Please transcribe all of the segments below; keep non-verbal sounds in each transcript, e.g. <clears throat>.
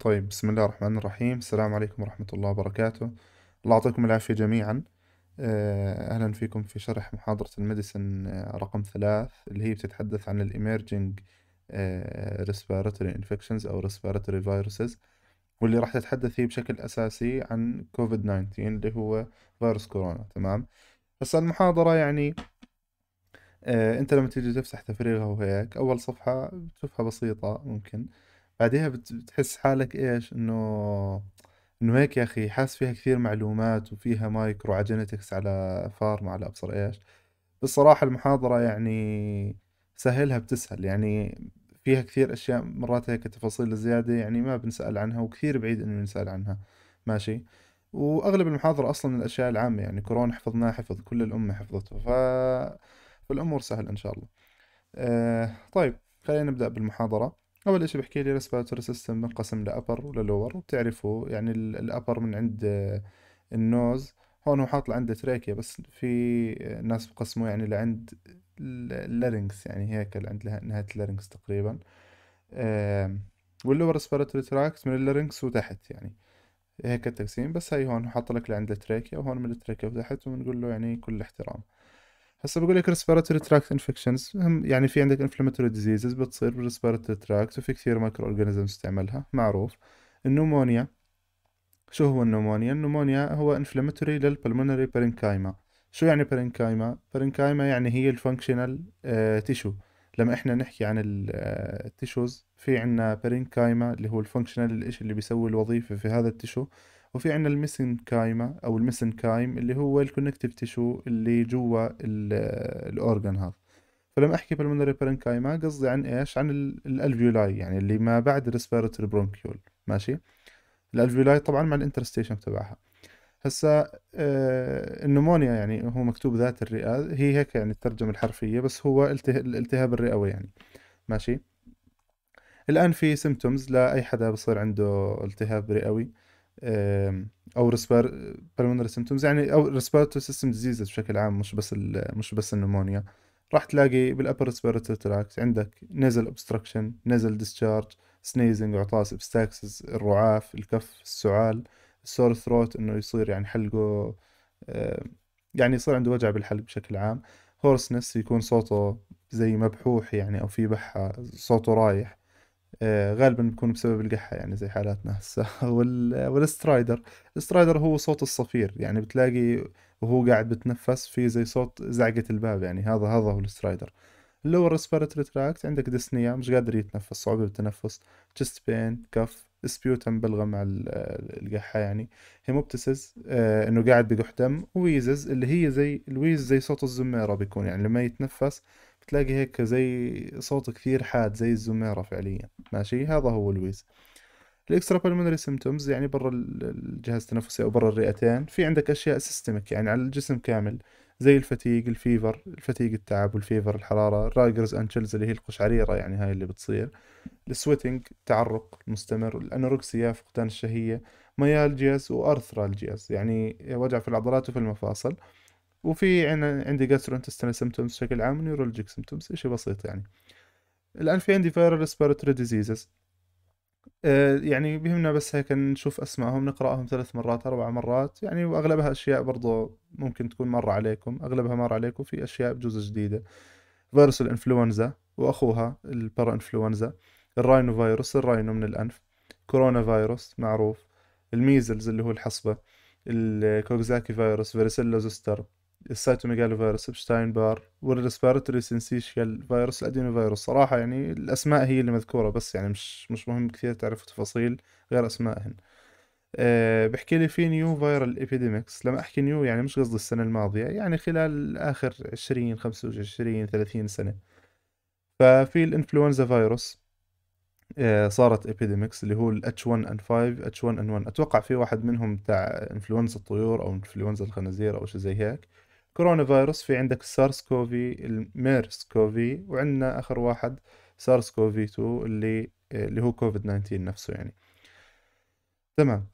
طيب بسم الله الرحمن الرحيم السلام عليكم ورحمة الله وبركاته الله يعطيكم العافية جميعا آه، أهلا فيكم في شرح محاضرة الميديسن آه، رقم ثلاث اللي هي بتتحدث عن الإيميرجينج آه، respiratory infections أو respiratory viruses واللي راح تتحدث فيه بشكل أساسي عن كوفيد 19 اللي هو فيروس كورونا تمام بس المحاضرة يعني أنت لما تيجي تفتح تفريغها وهيك أول صفحة تشوفها بسيطة ممكن بعديها بتحس حالك ايش انه انه هيك يا اخي حاس فيها كثير معلومات وفيها مايكرو عجنتكس على فارما على ابصر ايش بصراحة المحاضرة يعني سهلها بتسهل يعني فيها كثير اشياء مرات هيك تفاصيل زيادة يعني ما بنسأل عنها وكثير بعيد انه نسأل عنها ماشي واغلب المحاضرة اصلا من الاشياء العامة يعني كورونا حفظناها حفظ كل الامة حفظته ف فالامور سهلة ان شاء الله أه طيب خلينا نبدأ بالمحاضرة اول اشي بحكي لي ريسبيراتوري سيستم منقسم لابر وللور وبتعرفوا يعني الابر من عند آه، النوز هون هو حاط لعنده تراكيا بس في آه، ناس بقسموه يعني لعند اللارينكس يعني هيك لعند نهاية اللارينكس تقريبا واللور ريسبيراتوري تراكت من اللارينكس وتحت يعني هيك التقسيم بس هاي هون حاط لك لعند التراكية وهون من التراكيا وتحت وبنقول له يعني كل احترام هسه بقول لك ريسبيراتوري تراكت انفكشنز يعني في عندك انفلاماتوري ديزيزز بتصير بالريسبيراتوري تراكت وفي كثير مايكرو اورجانيزمز تعملها معروف النومونيا شو هو النومونيا النومونيا هو انفلاماتوري للبلمونري بارينكايما شو يعني بارينكايما بارينكايما يعني هي الفانكشنال آه، تيشو لما احنا نحكي عن التيشوز آه، في عندنا بارينكايما اللي هو الفانكشنال الشيء اللي بيسوي الوظيفه في هذا التيشو وفي عندنا كايمه او كايم اللي هو الكونكتيف تيشو اللي جوا الاورجن هذا فلما احكي بالمنري برينكايما قصدي عن ايش عن الالفيولاي يعني اللي ما بعد الريسبيراتوري برونكيول ماشي الالفيولاي طبعا مع الانترستيشن تبعها هسا آه النمونيا يعني هو مكتوب ذات الرئه هي هيك يعني الترجمه الحرفيه بس هو الالتهاب الرئوي يعني ماشي الان في سيمتومز لاي حدا بصير عنده التهاب رئوي او ريسبيرتوري سيمتومز يعني او ريسبيرتوري سيستم ديزيزز بشكل عام مش بس مش بس النمونيا راح تلاقي بالابر ريسبيرتوري تراكت عندك نزل اوبستراكشن نزل ديسشارج سنيزنج عطاس ابستاكسز الرعاف الكف السعال السور ثروت انه يصير يعني حلقه يعني يصير عنده وجع بالحلق بشكل عام هورسنس يكون صوته زي مبحوح يعني او في بحة صوته رايح آه، غالبا بيكون بسبب القحة يعني زي حالاتنا هسه <laughs> والسترايدر السترايدر هو صوت الصفير يعني بتلاقي وهو قاعد بتنفس في زي صوت زعقة الباب يعني هذا هذا هو السترايدر اللور ريسبيرتوري تراكت عندك دسنية مش قادر يتنفس صعوبة بالتنفس تشست بين كف سبيوتم بلغم مع القحة يعني هيموبتسز آه انه قاعد بقح دم ويزز اللي هي زي الويز زي صوت الزميرة بيكون يعني لما يتنفس تلاقي هيك زي صوت كثير حاد زي الزميرة فعليا ماشي هذا هو الويز الاكسترا بالمنري سيمتومز يعني برا الجهاز التنفسي او برا الرئتين في عندك اشياء سيستمك يعني على الجسم كامل زي الفتيق الفيفر الفتيق التعب والفيفر الحرارة الرايجرز انشلز اللي هي القشعريرة يعني هاي اللي بتصير السويتنج التعرق المستمر الانوركسيا فقدان الشهية ميالجياز وارثرالجياز يعني وجع في العضلات وفي المفاصل وفي عندي جاسترونتستينال سيمتومز بشكل عام ونيورولوجيك سيمتومز شيء بسيط يعني الآن في عندي فيرال ريسبيرتوري ديزيزز يعني بيهمنا بس هيك نشوف اسمائهم نقراهم ثلاث مرات اربع مرات يعني واغلبها اشياء برضو ممكن تكون مر عليكم اغلبها مر عليكم في اشياء بجوز جديده فيروس الانفلونزا واخوها البارا انفلونزا الراينو فيروس الراينو من الانف كورونا فيروس معروف الميزلز اللي هو الحصبه الكوكزاكي فيروس فيرسيلا زوستر فيروس ابشتاين بار والريسبيرتوري سنسيشيال فيروس الادينو فيروس صراحه يعني الاسماء هي اللي مذكوره بس يعني مش مش مهم كثير تعرف تفاصيل غير اسمائهم أه بحكي لي في نيو فايرال ايبيديمكس لما احكي نيو يعني مش قصدي السنه الماضيه يعني خلال اخر 20 25 30 سنه ففي الانفلونزا فيروس أه صارت ايبيديمكس اللي هو الاتش 1 ان 5 اتش 1 ان 1 اتوقع في واحد منهم بتاع انفلونزا الطيور او انفلونزا الخنازير او شيء زي هيك كورونا فيروس في عندك السارس كوفي الميرس كوفي وعندنا اخر واحد سارس كوفي 2 اللي آه، اللي هو كوفيد 19 نفسه يعني تمام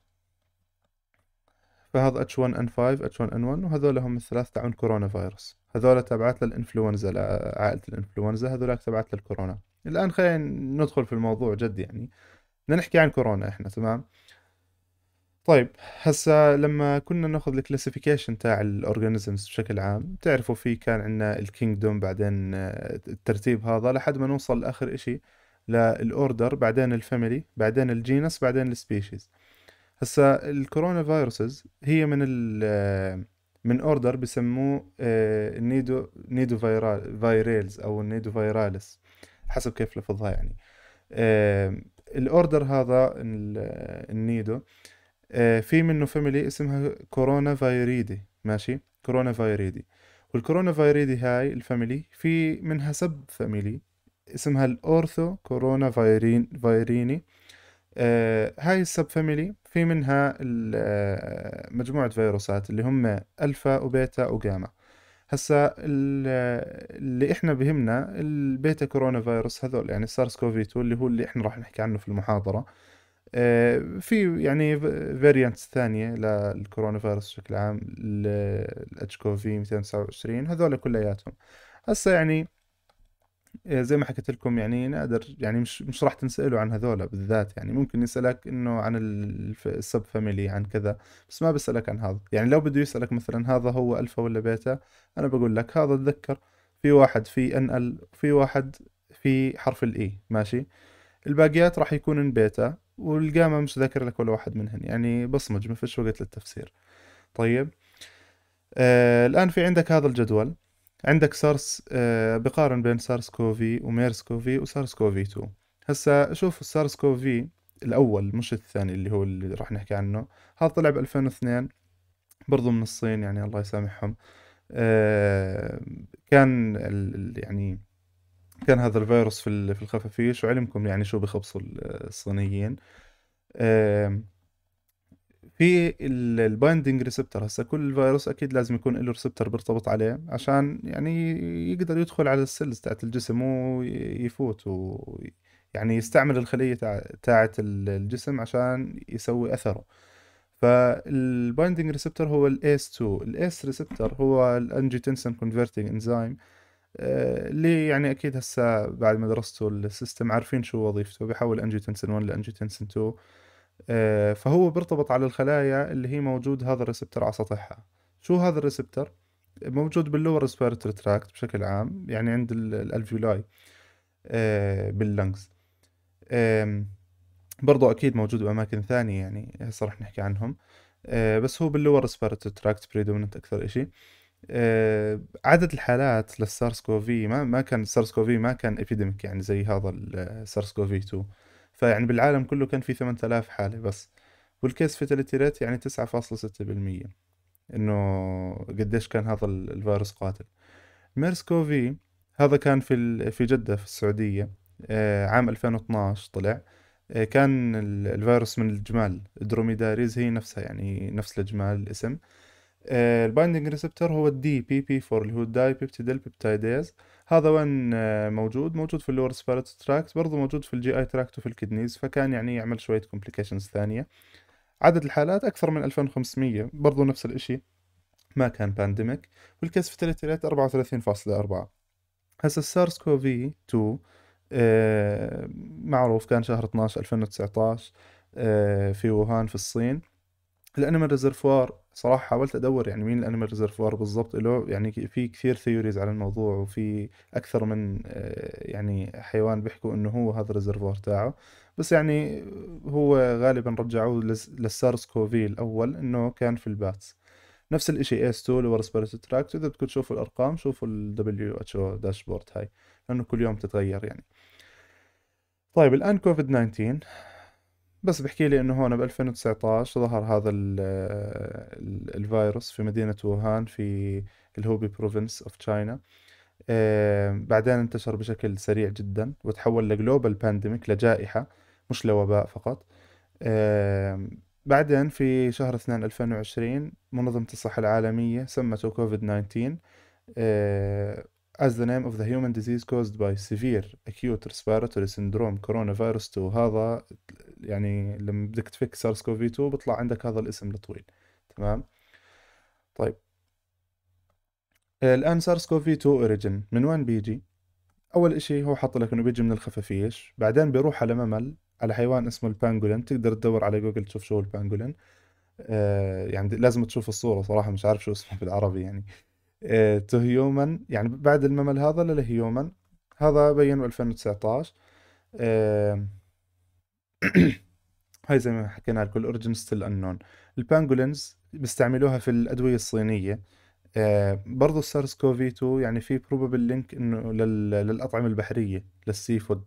فهذا H1N5 H1N1 وهذول هم الثلاث تاعون كورونا فيروس هذول تبعات للإنفلونزا لعائلة الإنفلونزا هذول تبعات للكورونا الآن خلينا ندخل في الموضوع جد يعني بدنا نحكي عن كورونا إحنا تمام طيب هسا لما كنا ناخذ الكلاسيفيكيشن تاع الاورجانيزمز بشكل عام تعرفوا في كان عندنا الكينجدوم بعدين آه، الترتيب هذا لحد ما نوصل لاخر اشي للاوردر بعدين الفاميلي بعدين الجينس بعدين السبيشيز هسا الكورونا فيروسز هي من ال آه، من اوردر بسموه النيدو نيدو فيرال فايريلز او النيدو فيرالس حسب كيف لفظها يعني آه، الاوردر هذا النيدو آه، في منه فاميلي اسمها كورونا فايريدي ماشي كورونا فايريدي والكورونا فايريدي هاي الفاميلي في منها سب فاميلي اسمها الأورثو كورونا فايرين فايريني آه هاي السب فاميلي في منها آه، مجموعة فيروسات اللي هم ألفا وبيتا وجاما هسا اللي احنا بهمنا البيتا كورونا فيروس هذول يعني السارس كوفي 2 اللي هو اللي احنا راح نحكي عنه في المحاضرة آه آه، في يعني فيريانت ثانية للكورونا فيروس بشكل عام الاتش كوفي 229 هذول كلياتهم هسه يعني آه، زي ما حكيت لكم يعني نقدر يعني مش مش راح تنسأله عن هذول بالذات يعني ممكن يسألك انه عن السب فاميلي عن كذا بس ما بسألك عن هذا يعني لو بده يسألك مثلا هذا هو الفا ولا بيتا انا بقول لك هذا تذكر في واحد في ان ال في واحد في حرف الاي e، ماشي الباقيات راح يكون بيتا والقامة مش ذاكر لك ولا واحد منهن يعني بصمج ما فيش وقت للتفسير طيب آه الآن في عندك هذا الجدول عندك سارس آه بقارن بين سارس كوفي وميرس كوفي وسارس كوفي 2 هسا شوف السارس كوفي الأول مش الثاني اللي هو اللي راح نحكي عنه هذا طلع ب 2002 برضو من الصين يعني الله يسامحهم آه كان يعني كان هذا الفيروس في في الخفافيش وعلمكم يعني شو بخبصوا الصينيين في البايندنج ريسبتر هسا كل فيروس اكيد لازم يكون له ريسبتر بيرتبط عليه عشان يعني يقدر يدخل على السيلز تاعت الجسم ويفوت و يعني يستعمل الخلية تاعت الجسم عشان يسوي أثره فالبايندنج ريسبتر هو الاس 2 الاس ريسبتر هو الانجيتنسن كونفرتنج انزيم اللي آه، يعني اكيد هسه بعد ما درستوا السيستم عارفين شو وظيفته بيحول تنسن 1 تنسن 2 آه، فهو بيرتبط على الخلايا اللي هي موجود هذا الريسبتر على سطحها شو هذا الريسبتر موجود باللور ريسبيرتوري تراكت بشكل عام يعني عند الالفيولاي آه، باللنجز برضو اكيد موجود باماكن ثانيه يعني هسه رح نحكي عنهم بس هو باللور ريسبيرتوري تراكت بريدومنت اكثر اشي آه، عدد الحالات للسارس كوفي ما ما كان سارس كوفي ما كان ابيديميك يعني زي هذا السارس آه، كوفي 2 فيعني بالعالم كله كان في 8000 حالة بس والكيس فيتاليتي ريت يعني 9.6% انه قديش كان هذا الفيروس قاتل ميرس كوفي هذا كان في في جدة في السعودية آه، عام 2012 طلع كان الفيروس من الجمال دروميداريز هي نفسها يعني نفس الجمال الاسم آه، البايندنج ريسبتور هو الدي بي بي 4 اللي هو الداي بيبتيدل بيبتايديز هذا وين آه، موجود موجود في اللور سبارت تراكت برضه موجود في الجي اي تراكت وفي الكدنيز فكان يعني يعمل شويه كومبليكيشنز ثانيه عدد الحالات اكثر من 2500 برضه نفس الشيء ما كان بانديميك والكيس فيتاليتي ريت 34.4 هسه السارس كوفي 2 معروف كان شهر 12 2019 آه، في ووهان في الصين الانيمال ريزرفوار صراحة حاولت ادور يعني مين الانيمال ريزرفوار بالضبط له يعني في كثير ثيوريز على الموضوع وفي اكثر من آه، يعني حيوان بيحكوا انه هو هذا الريزرفوار تاعه بس يعني هو غالبا رجعوه للسارس كوفي الاول انه كان في الباتس نفس الشيء اس 2 اللي هو تراكت اذا بدكم تشوفوا الارقام شوفوا ال دبليو اتش او داشبورد هاي لانه كل يوم تتغير يعني طيب الان كوفيد 19 بس بحكي لي انه هون ب 2019 ظهر هذا ال ال الفيروس في مدينة ووهان في الهوبي بروفنس اوف تشاينا بعدين انتشر بشكل سريع جدا وتحول لجلوبال بانديميك لجائحة مش لوباء فقط بعدين في شهر 2 2020 منظمة الصحة العالمية سمته كوفيد 19 as the name of the human disease caused by severe acute respiratory syndrome coronavirus 2 هذا يعني لما بدك تفك سارس كوفي 2 بيطلع عندك هذا الاسم الطويل تمام طيب الان سارس كوفي 2 اوريجن من وين بيجي اول اشي هو حط لك انه بيجي من الخفافيش بعدين بيروح على ممل على حيوان اسمه البانجولين تقدر تدور على جوجل تشوف شو البانجولين آه يعني لازم تشوف الصورة صراحة مش عارف شو اسمه بالعربي يعني آه هيومن يعني بعد الممل هذا للهيومن هذا بين 2019 آه هاي زي ما حكينا لكم الاوريجن ستيل انون البانجولينز بيستعملوها في الادويه الصينيه آه، برضو السارس كوفي 2 يعني في بروبابل لينك انه للاطعمه البحريه للسي فود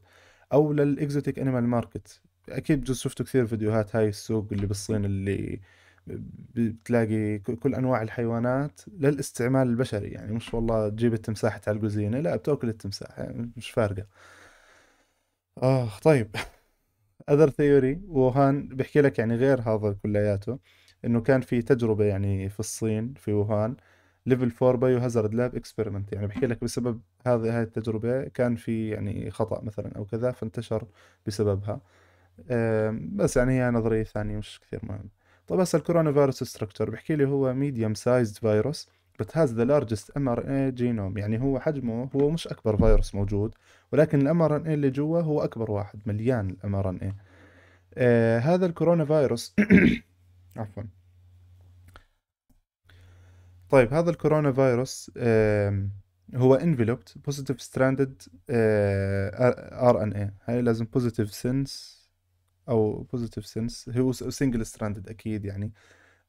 او للاكزوتيك انيمال ماركت اكيد بجوز شفتوا كثير فيديوهات هاي السوق اللي بالصين اللي بتلاقي كل انواع الحيوانات للاستعمال البشري يعني مش والله تجيب التمساح على الكوزينه لا بتاكل التمساح يعني مش فارقه اه طيب اذر ثيوري ووهان بحكي لك يعني غير هذا كلياته انه كان في تجربه يعني في الصين في ووهان ليفل 4 بايو هازارد لاب اكسبيرمنت يعني بحكي لك بسبب هذه هاي التجربه كان في يعني خطا مثلا او كذا فانتشر بسببها بس يعني هي نظريه ثانيه مش كثير مهمه طب هسه الكورونا فيروس ستراكشر بحكي لي هو ميديوم سايزد فيروس but has the largest mRNA genome يعني هو حجمه هو مش أكبر فيروس موجود ولكن الام ار ان اي اللي جوا هو أكبر واحد مليان الام ار ان اي هذا الكورونا فيروس <coughs> عفوا طيب هذا الكورونا فيروس آه هو enveloped positive stranded آه RNA إيه. هاي لازم positive sense أو positive sense هو single stranded أكيد يعني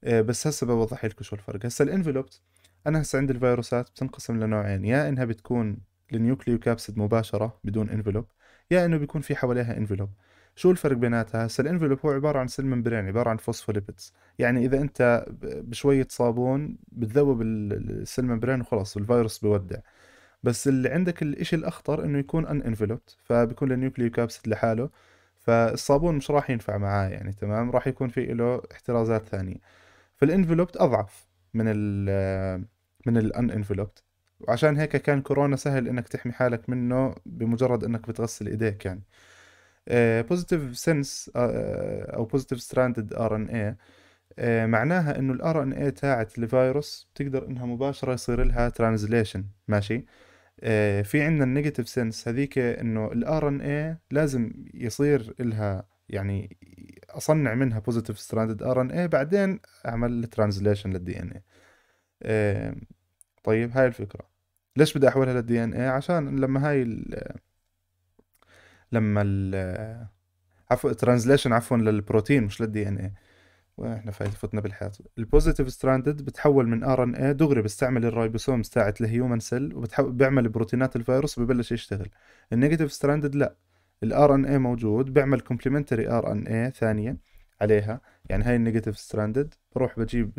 آه بس هسه بوضح لكم شو الفرق هسه الانفلوبت انا هسه عندي الفيروسات بتنقسم لنوعين يا انها بتكون النيوكليو كابسد مباشره بدون انفلوب يا انه بيكون في حواليها انفلوب شو الفرق بيناتها هسه الانفلوب هو عباره عن سلم ممبرين عباره عن فوسفوليبيدز يعني اذا انت بشويه صابون بتذوب السلم ممبرين وخلص الفيروس بودع بس اللي عندك الإشي الاخطر انه يكون ان انفلوبت فبيكون النيوكليو كابسد لحاله فالصابون مش راح ينفع معاه يعني تمام راح يكون في له احترازات ثانيه فالانفلوبت اضعف من ال آه، من الان انفلوبت وعشان هيك كان كورونا سهل انك تحمي حالك منه بمجرد انك بتغسل ايديك يعني بوزيتيف آه، سنس آه، او بوزيتيف ستراندد ار ان اي معناها انه الار ان اي تاعت الفيروس بتقدر انها مباشره يصير لها ترانزليشن ماشي في عندنا النيجاتيف سنس هذيك انه الار ان اي لازم يصير لها يعني اصنع منها بوزيتيف ستراندد ار ان اي بعدين اعمل ترانزليشن للدي ان اي طيب هاي الفكره ليش بدي احولها للدي ان اي عشان لما هاي ال لما ال عفوا ترانزليشن عفوا للبروتين مش للدي ان اي واحنا فتنا بالحيط البوزيتيف ستراندد بتحول من ار ان اي دغري بيستعمل الرايبوسومز تاعت الهيومن سيل وبتحول بيعمل بروتينات الفيروس وببلش يشتغل النيجاتيف ستراندد لا الار ان اي موجود بعمل كومبلمنتري ار ان اي ثانيه عليها يعني هاي النيجاتيف ستراندد بروح بجيب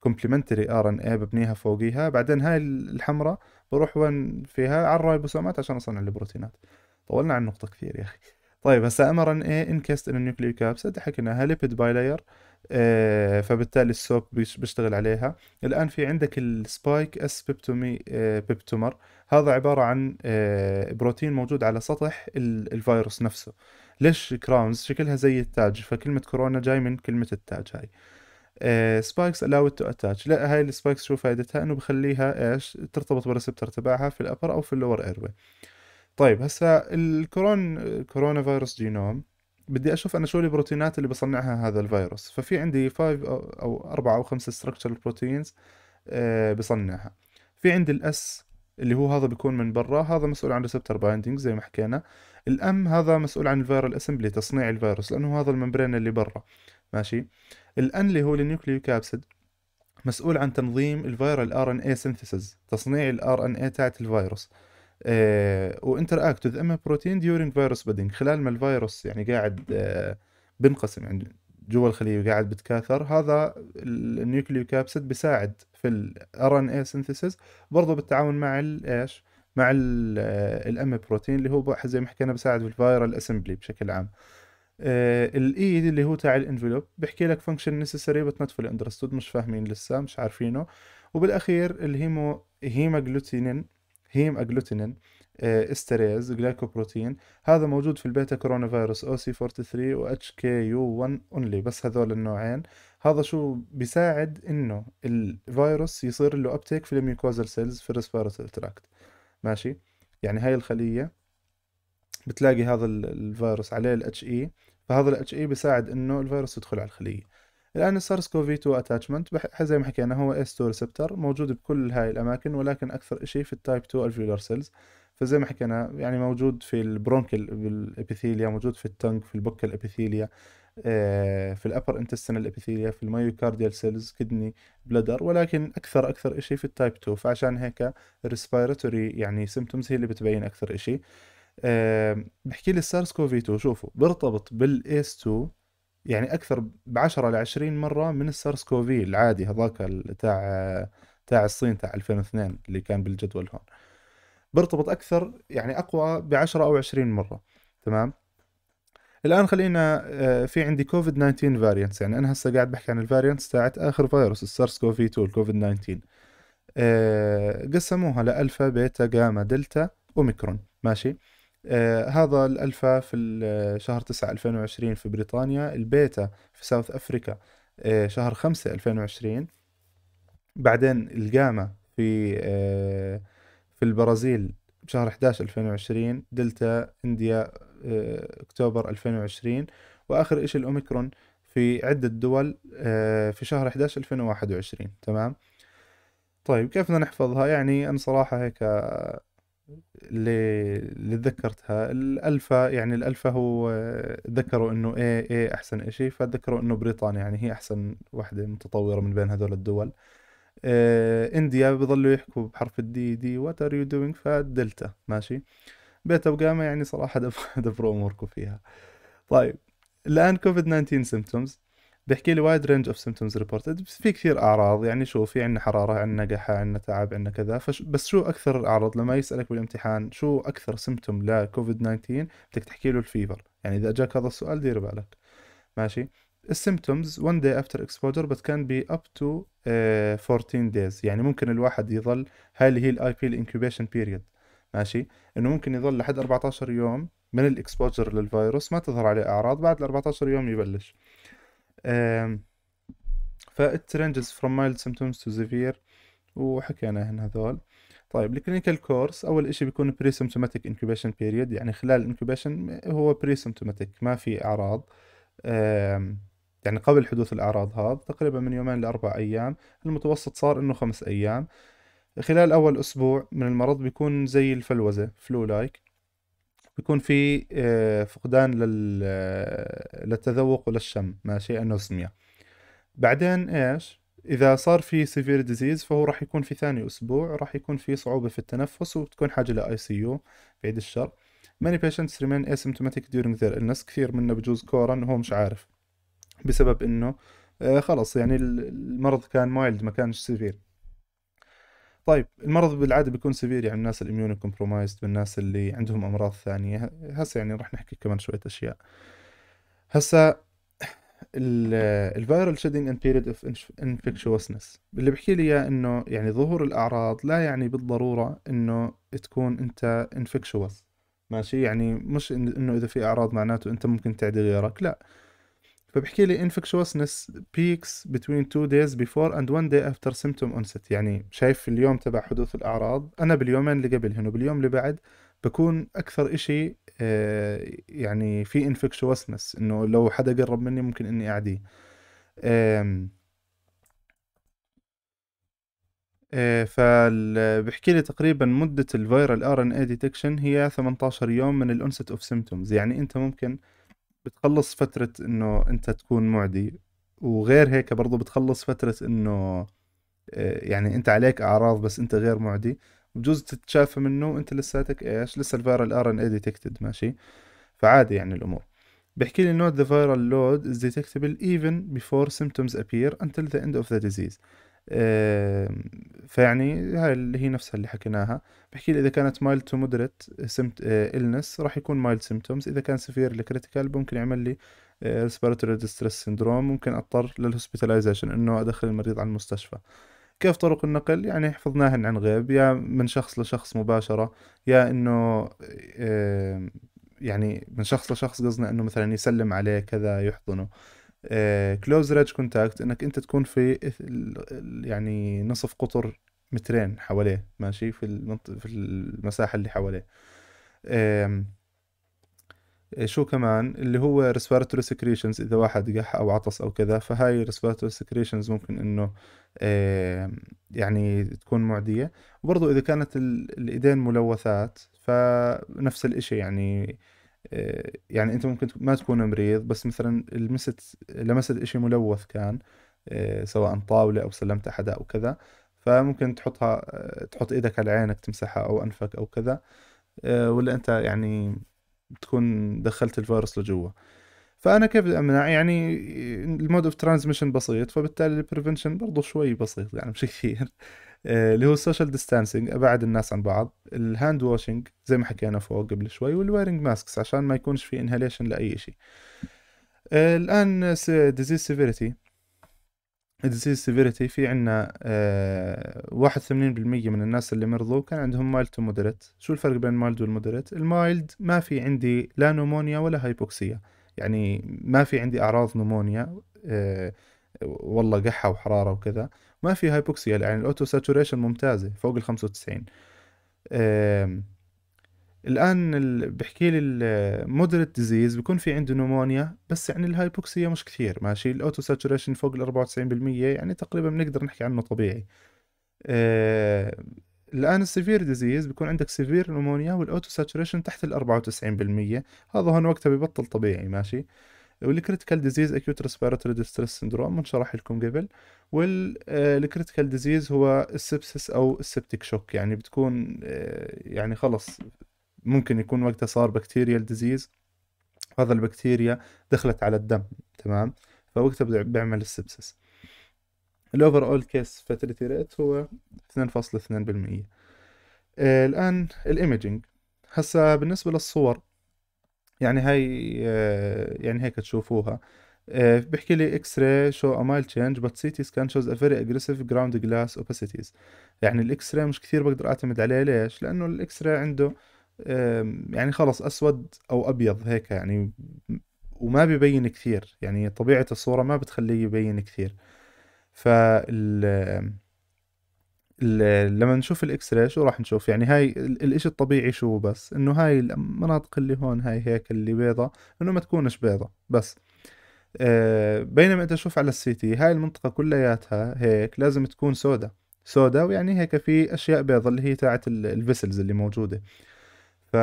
كومبلمنتري ار ان اي ببنيها فوقيها بعدين هاي الحمراء بروح وين فيها على الرايبوسومات عشان اصنع البروتينات طولنا عن النقطه كثير يا اخي طيب هسا ام ار ان اي انكست ان النيوكليو كابسيد حكيناها ليبيد باي لاير فبالتالي السوك بيشتغل عليها الان في عندك السبايك اس بيبتومي بيبتومر هذا عباره عن آه، بروتين موجود على سطح الفيروس نفسه ليش كراونز شكلها زي التاج فكلمه كورونا جاي من كلمه التاج هاي سبايكس allowed تو اتاتش لا هاي السبايكس شو فائدتها انه بخليها ايش ترتبط بالريسبتر تبعها في الابر او في اللور ايروي طيب هسا الكورون كورونا فيروس جينوم بدي اشوف انا شو البروتينات اللي بصنعها هذا الفيروس ففي عندي 5 او 4 او 5 ستراكشر بروتينز بصنعها في عندي الاس اللي هو هذا بيكون من برا هذا مسؤول عن ريسبتر بايندينج زي ما حكينا الام هذا مسؤول عن الفيرال اسمبلي تصنيع الفيروس لانه هذا الممبرين اللي برا ماشي الان اللي هو النيوكليو كابسيد مسؤول عن تنظيم الفيرال ار ان اي سينثيسز تصنيع الار ان اي تاعت الفيروس وانتر اكت وذ ام بروتين ديورينج فيروس بدنج خلال ما الفيروس يعني قاعد آه، بنقسم عند يعني جوا الخليه وقاعد بتكاثر هذا النيوكليو كابسيد بيساعد في الار ان اي سينثيسيس برضه بالتعاون مع ايش مع الام بروتين اللي هو زي ما حكينا بساعد في الفايرال اسمبلي بشكل عام آه، الاي e اللي هو تاع الانفلوب بحكي لك فانكشن نيسيسري بس نوت فول اندرستود مش فاهمين لسه مش عارفينه وبالاخير الهيمو هيماجلوتينين هيم اجلوتينين استريز آه، جلايكوبروتين هذا موجود في البيتا كورونا فيروس او سي 43 و اتش كي يو 1 اونلي بس هذول النوعين هذا شو بيساعد انه الفيروس يصير له ابتيك في الميوكوزال سيلز في الريسبيرتوري تراكت ماشي يعني هاي الخليه بتلاقي هذا الفيروس عليه الاتش اي e، فهذا الاتش اي e بيساعد انه الفيروس يدخل على الخليه الان السارس كوفي 2 اتاتشمنت زي ما حكينا هو اس 2 ريسبتر موجود بكل هاي الاماكن ولكن اكثر شيء في التايب 2 الفيولار سيلز فزي ما حكينا يعني موجود في البرونكل الابيثيليا موجود في التنك في البكة الابيثيليا آه، في الابر انتستنال ابيثيليا في المايوكارديال سيلز كدني بلدر ولكن اكثر اكثر اشي في التايب 2 فعشان هيك الريسبيرتوري يعني سيمتومز هي اللي بتبين اكثر اشي آه، بحكي لي السارس كوفي 2 شوفوا بيرتبط بالايس 2 يعني اكثر ب 10 ل 20 مره من السارس كوفي العادي هذاك تاع تاع الصين تاع 2002 اللي كان بالجدول هون بيرتبط اكثر يعني اقوى ب 10 او 20 مره تمام الان خلينا آه، في عندي كوفيد 19 فارينتس يعني انا هسه قاعد بحكي عن الفارينتس تاعت اخر فيروس السارس كوفي 2 الكوفيد 19 قسموها لالفا بيتا جاما دلتا اوميكرون ماشي آه، هذا الألفا في آه، شهر 9 2020 في بريطانيا البيتا في ساوث أفريكا شهر 5 2020 بعدين الجاما في في البرازيل بشهر 11 2020 دلتا انديا آه، أكتوبر 2020 وآخر إشي الأوميكرون في عدة دول آه، في شهر 11 2021 تمام طيب كيف بدنا نحفظها يعني أنا صراحة هيك آه، اللي اللي تذكرتها الالفا يعني الالفا هو ذكروا انه اي اي احسن اشي فذكروا انه بريطانيا يعني هي احسن وحده متطوره من بين هذول الدول انديا بضلوا يحكوا بحرف الدي دي وات ار يو دوينج فدلتا ماشي بيت وجاما يعني صراحه <laughs> دبروا اموركم فيها طيب الان كوفيد 19 سيمتومز بيحكي لي وايد رينج اوف سيمتومز ريبورتد بس في كثير اعراض يعني شو في عندنا حراره عندنا قحه عندنا تعب عندنا كذا فش بس شو اكثر الاعراض لما يسالك بالامتحان شو اكثر سيمتوم لكوفيد 19 بدك تحكي له الفيفر يعني اذا اجاك هذا السؤال دير بالك ماشي السيمتومز 1 داي افتر اكسبوجر بس كان بي اب تو 14 دايز يعني ممكن الواحد يظل هاي اللي هي الاي بي الانكوبيشن بيريد ماشي انه ممكن يضل لحد 14 يوم من الاكسبوجر للفيروس ما تظهر عليه اعراض بعد ال 14 يوم يبلش ف it ranges from mild symptoms to severe وحكيناهن هذول طيب الكلينيكال كورس اول اشي بيكون بري سيمتوماتيك انكوبيشن بيريد يعني خلال الانكوبيشن هو بري سيمتوماتيك ما في اعراض يعني قبل حدوث الاعراض هذا تقريبا من يومين لاربع ايام المتوسط صار انه خمس ايام خلال أول أسبوع من المرض بيكون زي الفلوزة فلو لايك بيكون في آه، فقدان لل... آه، للتذوق وللشم ماشي انوسميا بعدين ايش اذا صار في سيفير ديزيز فهو راح يكون في ثاني اسبوع راح يكون في صعوبه في التنفس وتكون حاجه لاي سي يو بعيد الشر many patients remain asymptomatic during their illness كثير منا بجوز كورا هو مش عارف بسبب انه آه، خلص يعني المرض كان مايلد ما كانش سيفير طيب المرض بالعاده بيكون سيفير يعني الناس الاميون كومبرومايزد والناس اللي عندهم امراض ثانيه هسه يعني راح نحكي كمان شويه اشياء هسه الفيرال شيدنج اند بيريد اوف انفكشوسنس اللي بحكي لي اياه انه يعني ظهور الاعراض لا يعني بالضروره انه تكون انت انفكشوس ماشي يعني مش انه اذا في اعراض معناته انت ممكن تعدي غيرك لا فبحكي لي infectiousness peaks between two days before and one day after symptom onset يعني شايف اليوم تبع حدوث الأعراض أنا باليومين اللي هنا وباليوم اللي بعد بكون أكثر إشي آه، يعني في infectiousness إنه لو حدا قرب مني ممكن إني أعديه آه، فبحكي لي تقريبا مدة الفيرال ار ان اي ديتكشن هي 18 يوم من الانست اوف سيمتومز يعني انت ممكن بتخلص فترة انه انت تكون معدي وغير هيك برضو بتخلص فترة انه آه، يعني انت عليك اعراض بس انت غير معدي بجوز تتشافى منه انت لساتك ايش لسه الفيرال ار ان اي ديتكتد ماشي فعادي يعني الامور بحكي لي نوت the viral load is detectable even before symptoms appear until the end of the disease فيعني هاي اللي هي نفسها اللي حكيناها بحكي اذا كانت مايل تو مودريت سمت النس راح يكون مايل سيمتومز اذا كان سفير لكريتيكال ممكن يعمل لي ريسبيراتوري ديستريس سيندروم ممكن اضطر للهوسبيتاليزيشن انه ادخل المريض على المستشفى كيف طرق النقل يعني حفظناهن عن غيب يا من شخص لشخص مباشرة يا انه يعني من شخص لشخص قصدنا انه مثلا يسلم عليه كذا يحضنه كلوز ريدج كونتاكت انك انت تكون في يعني نصف قطر مترين حواليه ماشي في في المساحه اللي حواليه آه، شو كمان اللي هو respiratory secretions اذا واحد قح او عطس او كذا فهاي respiratory secretions ممكن انه يعني تكون معديه وبرضه اذا كانت الايدين ملوثات فنفس الاشي يعني آه، يعني انت ممكن ما تكون مريض بس مثلا لمست لمست اشي ملوث كان آه، سواء طاولة او سلمت احد او كذا فممكن تحطها آه، تحط ايدك على عينك تمسحها او انفك او كذا ولا انت يعني تكون دخلت الفيروس لجوا فانا كيف بدي امنع يعني المود اوف ترانزميشن بسيط فبالتالي البريفنشن برضه شوي بسيط يعني مش كثير آه، اللي هو السوشيال ديستانسينج ابعد الناس عن بعض الهاند واشنج زي ما حكينا فوق قبل شوي والويرنج ماسكس عشان ما يكونش في انهاليشن لاي شيء آه، الان ديزيز سيفيريتي ديزيز سيفيريتي في عنا آه، واحد وثمانين بالمية من الناس اللي مرضوا كان عندهم مايلد مودريت شو الفرق بين مايلد والمودريت المايلد ما في عندي لا نومونيا ولا هايبوكسيا يعني ما في عندي أعراض نومونيا والله قحة وحرارة وكذا ما في هايبوكسيا يعني الاوتو ساتوريشن ممتازه فوق ال 95 الان بحكي لي المودريت ديزيز بكون في عنده نمونيا بس يعني الهايبوكسيا مش كثير ماشي الاوتو ساتوريشن فوق ال 94% يعني تقريبا بنقدر نحكي عنه طبيعي الان السيفير ديزيز بيكون عندك سيفير نمونيا والاوتو ساتوريشن تحت ال 94% هذا هون وقتها ببطل طبيعي ماشي والكريتيكال ديزيز اكيوت ريسبيراتوري ديستريس سيندروم شرح لكم قبل والكريتيكال ديزيز هو السبسس او السبتيك شوك يعني بتكون آه، يعني خلص ممكن يكون وقتها صار بكتيريال ديزيز هذا البكتيريا دخلت على الدم تمام فوقتها بيعمل السبسس الاوفر اول كيس فاتيليتي ريت هو 2.2% آه، الان الايمجينج هسا بالنسبه للصور يعني هاي آه، يعني هيك تشوفوها آه، بحكي لي اكس راي شو امايل تشينج بت سي تي سكان شوز ا فيري اجريسيف جراوند جلاس اوباسيتيز يعني الاكس راي مش كثير بقدر اعتمد عليه ليش لانه الاكس راي عنده يعني خلص اسود او ابيض هيك يعني وما ببين كثير يعني طبيعه الصوره ما بتخليه يبين كثير فال لما نشوف الاكس راي شو راح نشوف يعني هاي الاشي الطبيعي شو بس انه هاي المناطق اللي هون هاي هيك اللي بيضة انه ما تكونش بيضة بس آه، بينما انت شوف على السي تي هاي المنطقة كلياتها هيك لازم تكون سودا سودا ويعني هيك في اشياء بيضة اللي هي تاعت الفيسلز اللي موجودة ف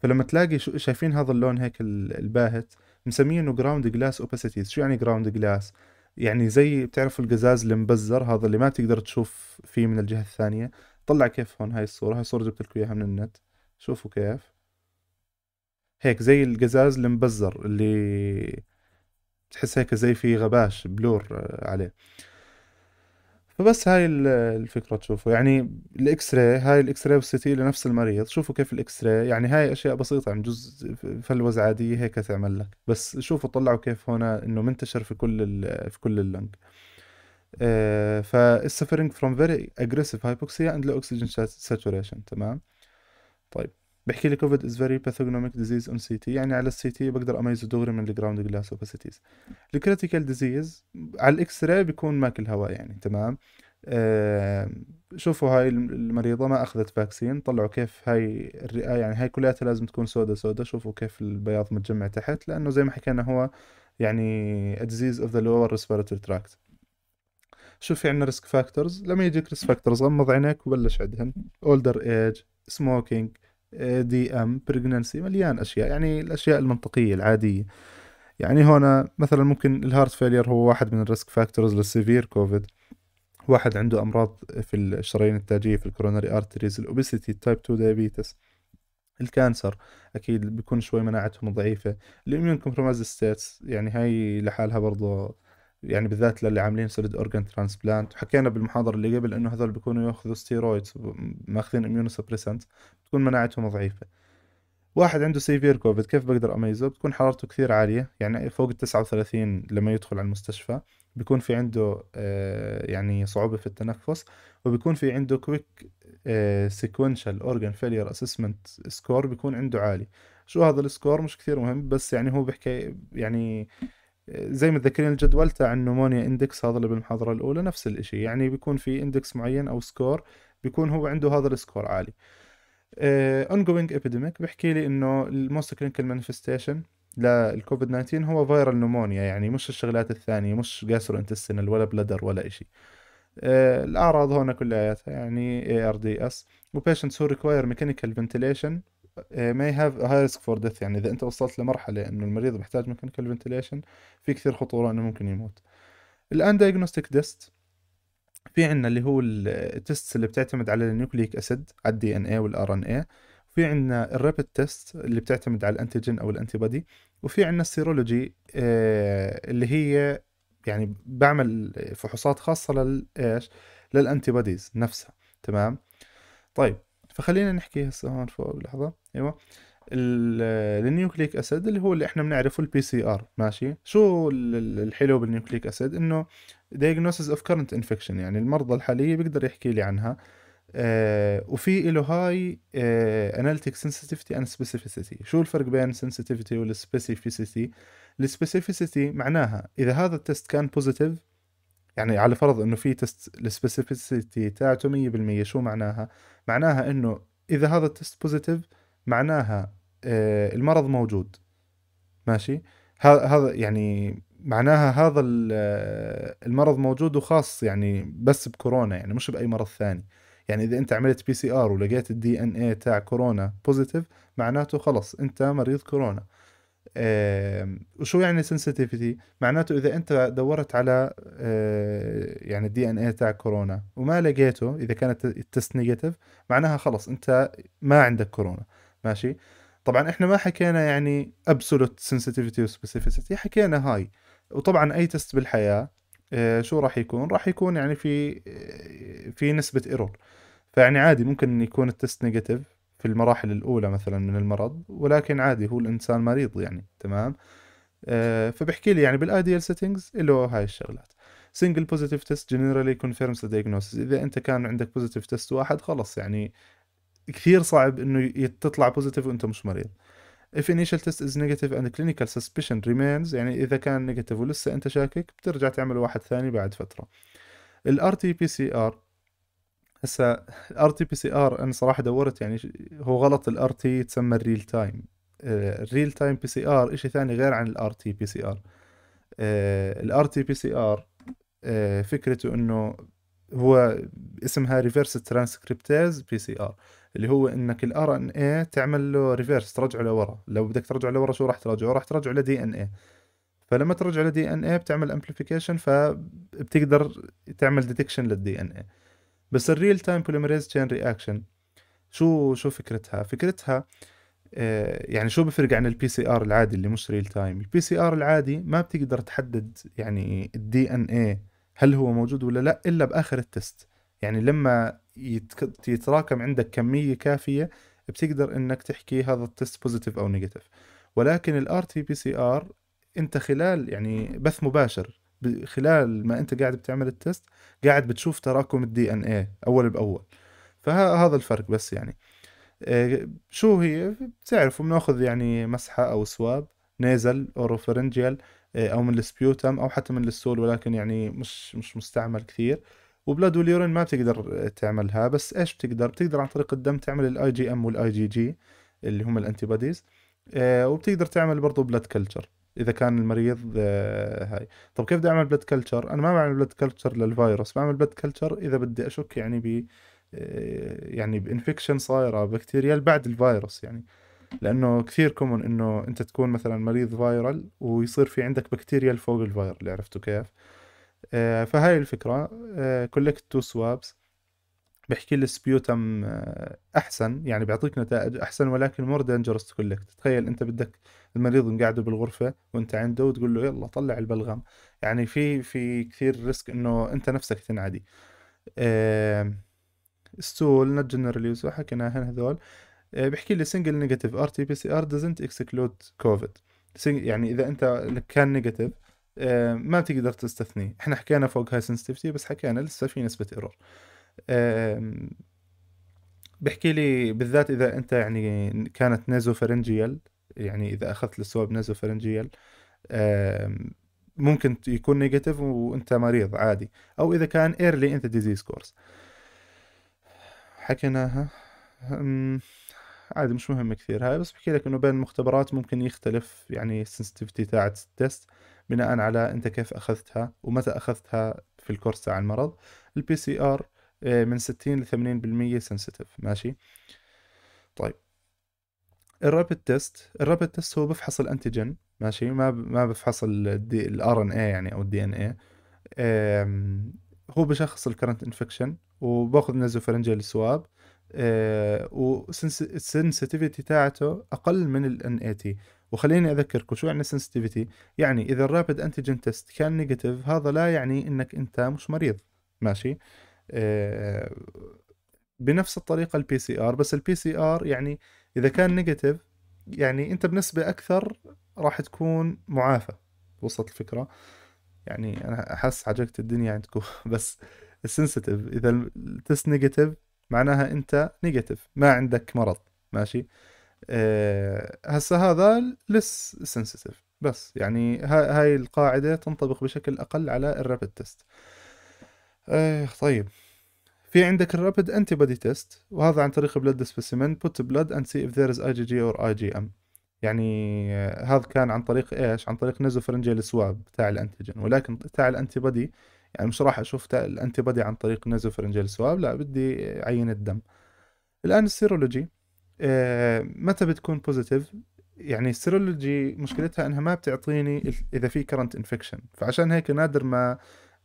فلما تلاقي شايفين هذا اللون هيك الباهت مسمينه جراوند جلاس اوباسيتيز شو يعني جراوند جلاس يعني زي بتعرفوا القزاز المبزر هذا اللي ما تقدر تشوف فيه من الجهة الثانية طلع كيف هون هاي الصورة هاي الصورة جبت لكم إياها من النت شوفوا كيف هيك زي القزاز المبزر اللي تحس هيك زي في غباش بلور آه، عليه فبس هاي الفكره تشوفوا يعني الاكس راي هاي الاكس راي والسي تي لنفس المريض شوفوا كيف الاكس راي يعني هاي اشياء بسيطه عن جزء فلوز عاديه هيك تعمل لك بس شوفوا طلعوا كيف هنا انه منتشر في كل في كل اللنج آه، ف فالسفرنج فروم فيري اجريسيف هايبوكسيا اند لو اكسجين ساتوريشن تمام طيب بحكي لي كوفيد از فيري باثوجنوميك ديزيز اون سي تي يعني على السي تي بقدر اميزه دغري من الجراوند جلاس اوباسيتيز الكريتيكال ديزيز على الاكس راي بيكون ماكل هواء يعني تمام آه شوفوا هاي المريضة ما أخذت فاكسين طلعوا كيف هاي الرئة يعني هاي كلياتها لازم تكون سودة سودة شوفوا كيف البياض متجمع تحت لأنه زي ما حكينا هو يعني a disease of the lower respiratory tract شوف في عندنا ريسك فاكتورز لما يجيك ريسك فاكتورز غمض عينك وبلش عندهم اولدر age smoking دي ام بريجننسي مليان اشياء يعني الاشياء المنطقيه العاديه يعني هنا مثلا ممكن الهارت فيلير هو واحد من الريسك فاكتورز للسيفير كوفيد واحد عنده امراض في الشرايين التاجيه في الكوروناري ارتريز الاوبيسيتي التايب 2 دايابيتس الكانسر اكيد بيكون شوي مناعتهم ضعيفه الاميون كومبرومايز ستيتس يعني هاي لحالها برضه يعني بالذات للي عاملين سوليد اورجان ترانسبلانت وحكينا بالمحاضره اللي قبل انه هذول بيكونوا ياخذوا ستيرويدز ماخذين اميونو سبريسنت بتكون مناعتهم ضعيفه واحد عنده سيفير كوفيد كيف بقدر اميزه بتكون حرارته كثير عاليه يعني فوق ال 39 لما يدخل على المستشفى بيكون في عنده آه، يعني صعوبة في التنفس وبيكون في عنده كويك سيكونشال اورجان فيلير اسسمنت سكور بيكون عنده عالي شو هذا السكور مش كثير مهم بس يعني هو بيحكي يعني زي ما تذكرين الجدول تاع النمونيا اندكس هذا اللي بالمحاضرة الأولى نفس الإشي يعني بيكون في اندكس معين أو سكور بيكون هو عنده هذا السكور عالي uh, ابيديميك بحكي لي إنه الموست كلينيكال مانيفستيشن للكوفيد 19 هو فيرال نمونيا يعني مش الشغلات الثانية مش جاسترو انتستينال ولا بلدر ولا إشي uh, الاعراض هون كلياتها يعني اي ار دي اس وبيشنتس هو ريكواير ميكانيكال فنتيليشن Uh, may have a high risk for death يعني إذا أنت وصلت لمرحلة إنه المريض محتاج ميكانيكال ventilation في كثير خطورة إنه ممكن يموت الآن diagnostic test في عندنا اللي هو التست اللي بتعتمد على النيوكليك اسيد على الدي ان اي والار ان اي في عندنا الرابيد تيست اللي بتعتمد على الانتيجين او الانتي بودي وفي عندنا السيرولوجي uh, اللي هي يعني بعمل فحوصات خاصه للايش للانتي بوديز نفسها تمام طيب فخلينا نحكي هسه هون فوق لحظة ايوه النيوكليك اسيد اللي هو اللي احنا بنعرفه البي سي ار ماشي شو الحلو بالنيوكليك اسيد انه diagnosis اوف كرنت انفكشن يعني المرضى الحالية بيقدر يحكي لي عنها آه وفي له هاي اناليتيك سنسيتيفيتي اند سبيسيفيسيتي شو الفرق بين سنسيتيفيتي والسبيسيفيسيتي السبيسيفيسيتي معناها اذا هذا التست كان بوزيتيف يعني على فرض انه في تست السبيسيفيسيتي تاعته 100% شو معناها؟ معناها انه اذا هذا التست بوزيتيف معناها آه، المرض موجود ماشي هذا يعني معناها هذا آه، المرض موجود وخاص يعني بس بكورونا يعني مش باي مرض ثاني يعني اذا انت عملت بي سي ار ولقيت الدي ان اي تاع كورونا بوزيتيف معناته خلص انت مريض كورونا وشو يعني سنسيتيفيتي؟ معناته اذا انت دورت على آه، يعني الدي ان اي تاع كورونا وما لقيته اذا كانت التست نيجاتيف معناها خلص انت ما عندك كورونا ماشي طبعا احنا ما حكينا يعني ابسولوت سنسيتيفيتي وسبيسيفيسيتي حكينا هاي وطبعا اي تست بالحياه آه، شو راح يكون راح يكون يعني في آه، في نسبه ايرور فيعني عادي ممكن يكون التست نيجاتيف في المراحل الأولى مثلا من المرض ولكن عادي هو الإنسان مريض يعني تمام آه فبحكي لي يعني بالايديال سيتنجز اللي هو هاي الشغلات سنجل بوزيتيف تيست جنرالي كونفيرمز ذا دايجنوسيس اذا انت كان عندك بوزيتيف تيست واحد خلص يعني كثير صعب انه تطلع بوزيتيف وانت مش مريض if initial test is negative and clinical suspicion remains يعني اذا كان نيجاتيف ولسه انت شاكك بترجع تعمل واحد ثاني بعد فتره ال RT PCR هسه الار تي بي سي ار انا صراحه دورت يعني هو غلط الار تي تسمى الريل تايم الريل تايم بي سي ار شيء ثاني غير عن الار تي بي سي ار آه، الار تي بي سي ار آه، فكرته انه هو اسمها ريفرس ترانسكريبتاز بي سي ار اللي هو انك الار ان اي تعمل له ريفرس ترجعه لورا لو بدك ترجعه لورا شو راح ترجعه راح ترجعه لدي ان اي فلما ترجع لدي ان اي بتعمل امبليفيكيشن فبتقدر تعمل ديتكشن للدي ان اي بس الريل تايم بوليمريز تشين رياكشن شو شو فكرتها فكرتها آه، يعني شو بفرق عن البي سي ار العادي اللي مش ريل تايم البي سي ار العادي ما بتقدر تحدد يعني الدي ان اي هل هو موجود ولا لا الا باخر التست يعني لما يتراكم عندك كميه كافيه بتقدر انك تحكي هذا التست بوزيتيف او نيجاتيف ولكن الار تي بي سي ار انت خلال يعني بث مباشر خلال ما انت قاعد بتعمل التست قاعد بتشوف تراكم الدي ان اي اول باول فهذا الفرق بس يعني آه، شو هي بتعرفوا بناخذ يعني مسحه او سواب نيزل اوروفرنجيال آه، او من السبيوتم او حتى من السول ولكن يعني مش مش مستعمل كثير وبلاد واليورين ما بتقدر تعملها بس ايش بتقدر بتقدر عن طريق الدم تعمل الاي جي ام والاي جي جي اللي هم الانتي آه، بوديز وبتقدر تعمل برضه بلاد كلتشر اذا كان المريض آه، هاي طب كيف بدي اعمل بلد كلتشر انا ما بعمل بلد كلتشر للفيروس بعمل بلد كلتشر اذا بدي اشك يعني ب آه، يعني بانفكشن صايره بكتيريال بعد الفيروس يعني لانه كثير كومن انه انت تكون مثلا مريض فايرال ويصير في عندك بكتيريا فوق الفيروس اللي عرفته كيف آه، فهاي الفكره كولكت تو سوابس بحكي السبيوتم آه، احسن يعني بيعطيك نتائج احسن ولكن مور دينجرس تكلكت تخيل انت بدك المريض قاعده بالغرفه وانت عنده وتقول له يلا طلع البلغم يعني في في كثير ريسك انه انت نفسك تنعدي ستول نوت جنرال يوز هن هذول آه، بحكي لي سنجل نيجاتيف ار تي بي سي ار دزنت اكسكلود كوفيد يعني اذا انت كان نيجاتيف آه، ما بتقدر تستثني احنا حكينا فوق هاي سنسيتيفيتي بس حكينا لسه في نسبه ايرور بحكي لي بالذات اذا انت يعني كانت فرنجيال يعني اذا اخذت السواب فرنجيال ممكن يكون نيجاتيف وانت مريض عادي او اذا كان ايرلي انت ديزيز كورس حكيناها عادي مش مهم كثير هاي بس بحكي لك انه بين المختبرات ممكن يختلف يعني السنسيتيفيتي تاعت التست بناء على انت كيف اخذتها ومتى اخذتها في الكورس تاع المرض البي سي ار من 60 ل 80% سنسيتيف ماشي طيب الرابيد تيست الرابيد تيست هو بفحص الانتيجين ماشي ما ما بفحص الار ان اي يعني او الدي ان اي هو بشخص الكرنت انفكشن وباخذ نازوفرنجيال سواب و والسنسيتيفيتي تاعته اقل من الان اي تي وخليني اذكركم شو يعني سنسيتيفيتي يعني اذا الرابد انتيجين تيست كان نيجاتيف هذا لا يعني انك انت مش مريض ماشي آه، بنفس الطريقة البي سي ار بس البي سي ار يعني إذا كان نيجاتيف يعني أنت بنسبة أكثر راح تكون معافى وصلت الفكرة يعني أنا أحس عجقت الدنيا عندكم <laughs> بس السنسيتيف إذا التست نيجاتيف معناها أنت نيجاتيف ما عندك مرض ماشي آه، هسه هسا هذا لس سنسيتيف بس يعني هاي القاعدة تنطبق بشكل أقل على الرابد تيست ايه طيب في عندك الرابد انتي بودي تيست وهذا عن طريق بلد سبيسيمن بوت بلد اند سي اف ذير از اي جي جي اور اي جي ام يعني آه، هذا كان عن طريق ايش عن طريق نزوفرنجيال سواب تاع الانتيجين ولكن تاع الانتي بودي يعني مش راح اشوف تاع الانتي بودي عن طريق نزوفرنجيال سواب لا بدي عينة دم الان السيرولوجي آه، متى بتكون بوزيتيف يعني السيرولوجي مشكلتها انها ما بتعطيني اذا في كرنت انفكشن فعشان هيك نادر ما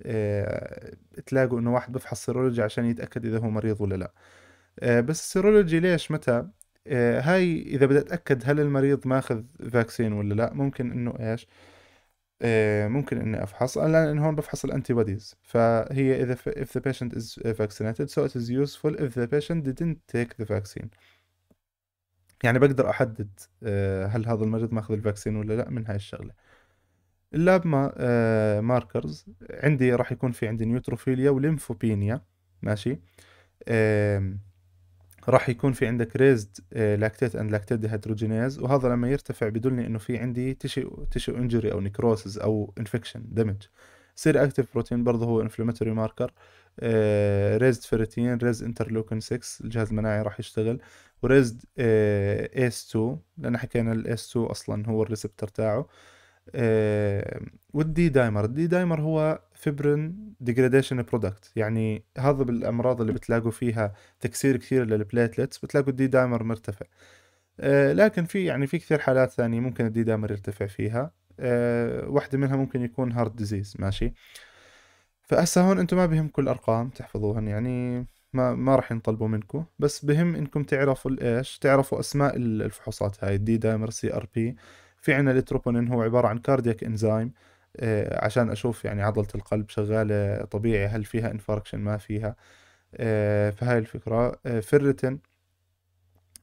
آه، تلاقوا انه واحد بفحص سيرولوجي عشان يتاكد اذا هو مريض ولا لا آه، بس السيرولوجي ليش متى آه، هاي اذا بدي اتاكد هل المريض ماخذ فاكسين ولا لا ممكن انه ايش ممكن اني افحص الان إن هون بفحص الانتي بوديز فهي اذا if the patient is vaccinated so it is useful if the patient didn't take the vaccine يعني بقدر احدد هل هذا المريض ماخذ الفاكسين ولا لا من هاي الشغله اللاب ما آه، ماركرز عندي راح يكون في عندي نيوتروفيليا وليمفوبينيا ماشي راح يكون في عندك ريزد لاكتيت اند لاكتيت ديهيدروجينيز وهذا لما يرتفع بدلني انه في عندي تشي تشي انجري او نكروسز او انفكشن دامج سير اكتيف بروتين برضه هو انفلاماتوري ماركر ريزد فيرتين ريز انترلوكن 6 الجهاز المناعي راح يشتغل وريزد اس 2 لان حكينا الاس 2 اصلا هو الريسبتر تاعه آه، والدي دايمر الدي دايمر هو فيبرين ديجراديشن برودكت يعني هذا بالامراض اللي بتلاقوا فيها تكسير كثير للبليتلتس بتلاقوا الدي دايمر مرتفع آه، لكن في يعني في كثير حالات ثانية ممكن الدي دايمر يرتفع فيها آه، واحدة منها ممكن يكون هارت ديزيز ماشي فهسه هون انتم ما بهمكم الارقام تحفظوهن يعني ما ما راح ينطلبوا منكم بس بهم انكم تعرفوا الايش تعرفوا اسماء الفحوصات هاي الدي دايمر سي ار بي في عنا التروبونين هو عباره عن كاردياك انزيم آه، عشان اشوف يعني عضله القلب شغاله طبيعي هل فيها انفاركشن ما فيها آه، فهاي الفكره فيرتين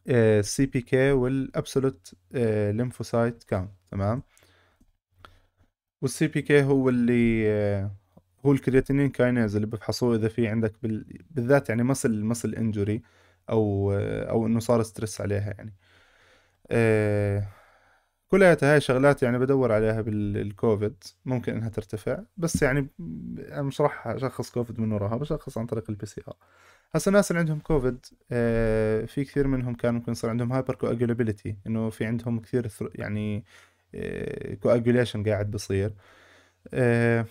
السي بي كي والابسولوت ليمفوسايت كاونت تمام والسي بي كي هو اللي آه، هو الكرياتينين كاينيز اللي بفحصوه اذا في عندك بالذات يعني مسل مسل انجري او او انه صار ستريس عليها يعني كلها هاي شغلات يعني بدور عليها بالكوفيد ممكن انها ترتفع بس يعني انا مش راح اشخص كوفيد من وراها بشخص عن طريق البي سي ار هسا الناس اللي عندهم كوفيد آه، في كثير منهم كان ممكن يصير عندهم هايبر كواجولابيلتي انه في عندهم كثير يعني كواجوليشن آه، قاعد بصير آه،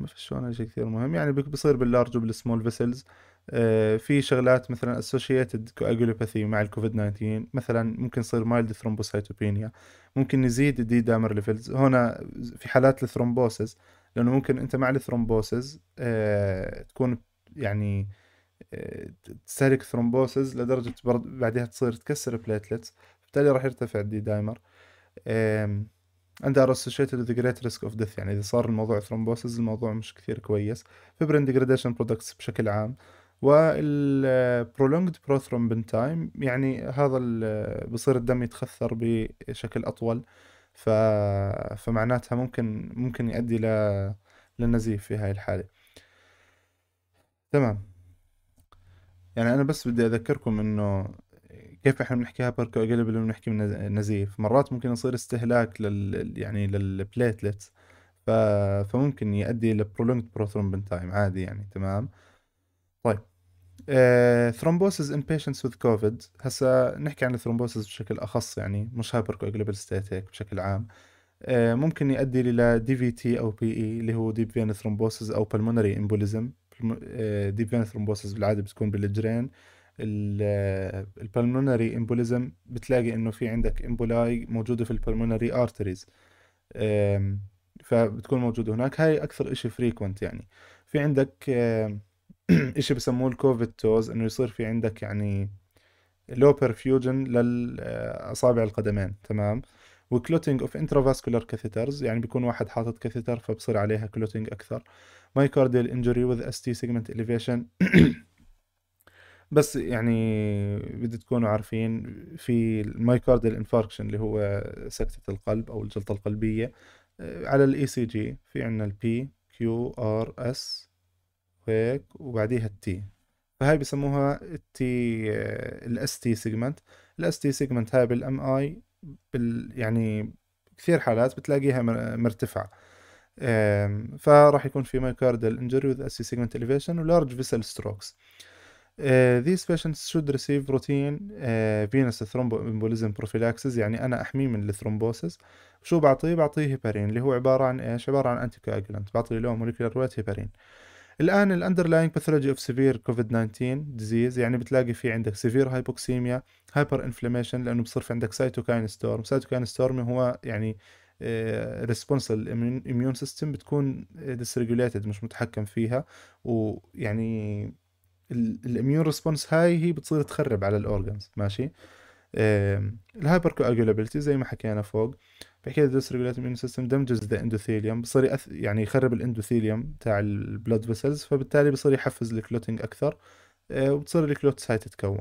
ما فيش شلون شيء كثير مهم يعني بصير باللارج وبالسمول فيسلز آه، في شغلات مثلا associated coagulopathy مع الكوفيد 19 مثلا ممكن يصير مايلد ثرومبوسايتوبينيا ممكن يزيد الدي دامر ليفلز هنا في حالات الثرومبوسز لانه ممكن انت مع الثرومبوسز آه، تكون يعني آه، تستهلك ثرومبوسز لدرجه برد بعدها تصير تكسر بليتلتس بالتالي راح يرتفع الدي دايمر and اسوشيتد associated with great risk of death يعني اذا صار الموضوع ثرومبوسز الموضوع مش كثير كويس فبرين ديجريديشن برودكتس بشكل عام والبرولونجد بروثرومبين تايم يعني هذا بصير الدم يتخثر بشكل اطول ف... فمعناتها ممكن ممكن يؤدي ل... للنزيف في هاي الحاله تمام يعني انا بس بدي اذكركم انه كيف احنا بنحكي هايبر قبل بنحكي من نزيف مرات ممكن يصير استهلاك لل يعني للبليتلتس ف... فممكن يؤدي لبرولونجد بروثرومبين تايم عادي يعني تمام ثرومبوسز ان بيشنتس وذ كوفيد هسا نحكي عن الثرومبوسز بشكل اخص يعني مش هايبر كواجلبل ستيت هيك بشكل عام آه ممكن يؤدي الى دي في تي او بي اي e اللي هو ديب فين ثرومبوسز او بلمونري امبوليزم ديب فين ثرومبوسز بالعاده بتكون بالجرين البلمونري امبوليزم بتلاقي انه في عندك امبولاي موجوده في البلمونري ارتريز فبتكون موجوده هناك هاي اكثر اشي فريكونت يعني في عندك <clears throat> إشي بسموه الكوفيد توز إنه يصير في عندك يعني لو بيرفيوجن للأصابع القدمين تمام وكلوتينج اوف انترافاسكولار كاثيترز يعني بيكون واحد حاطط كاثيتر فبصير عليها كلوتينج اكثر مايكارديال انجري وذ اس تي سيجمنت اليفيشن بس يعني بدي تكونوا عارفين في المايكارديال انفاركشن اللي هو سكتة القلب او الجلطة القلبية آه، على الاي سي e جي في عندنا البي كيو ار اس هيك وبعديها التي فهاي بسموها التي الاس تي سيجمنت الاس تي سيجمنت هاي بالام اي يعني كثير حالات بتلاقيها مرتفعه فراح يكون في myocardial انجري وذ اس تي سيجمنت اليفيشن ولارج فيسل ستروكس Uh, these patients should receive routine uh, venous thromboembolism prophylaxis يعني أنا أحميه من الثرومبوسس شو بعطيه؟ بعطيه هيبارين اللي هو عبارة عن إيش؟ عبارة عن anticoagulant بعطيه له molecular weight هيبارين. الان الاندرلاينج باثولوجي اوف سيفير كوفيد 19 ديزيز يعني بتلاقي في عندك سيفير هايبوكسيميا هايبر انفلاميشن لانه بصير في عندك سايتوكاين ستورم سايتوكاين ستورم هو يعني ريسبونس للاميون سيستم بتكون ديسريجوليتد مش متحكم فيها ويعني الاميون ريسبونس هاي هي بتصير تخرب على الاورجنز ماشي الهايبر كواجولابيلتي زي ما حكينا فوق بعد كده دوس ريجوليت سيستم دمجز ذا اندوثيليوم بصير أث... يعني يخرب الاندوثيليوم تاع البلود فيسلز فبالتالي بصير يحفز الكلوتينج اكثر آه، وبتصير الكلوتس هاي تتكون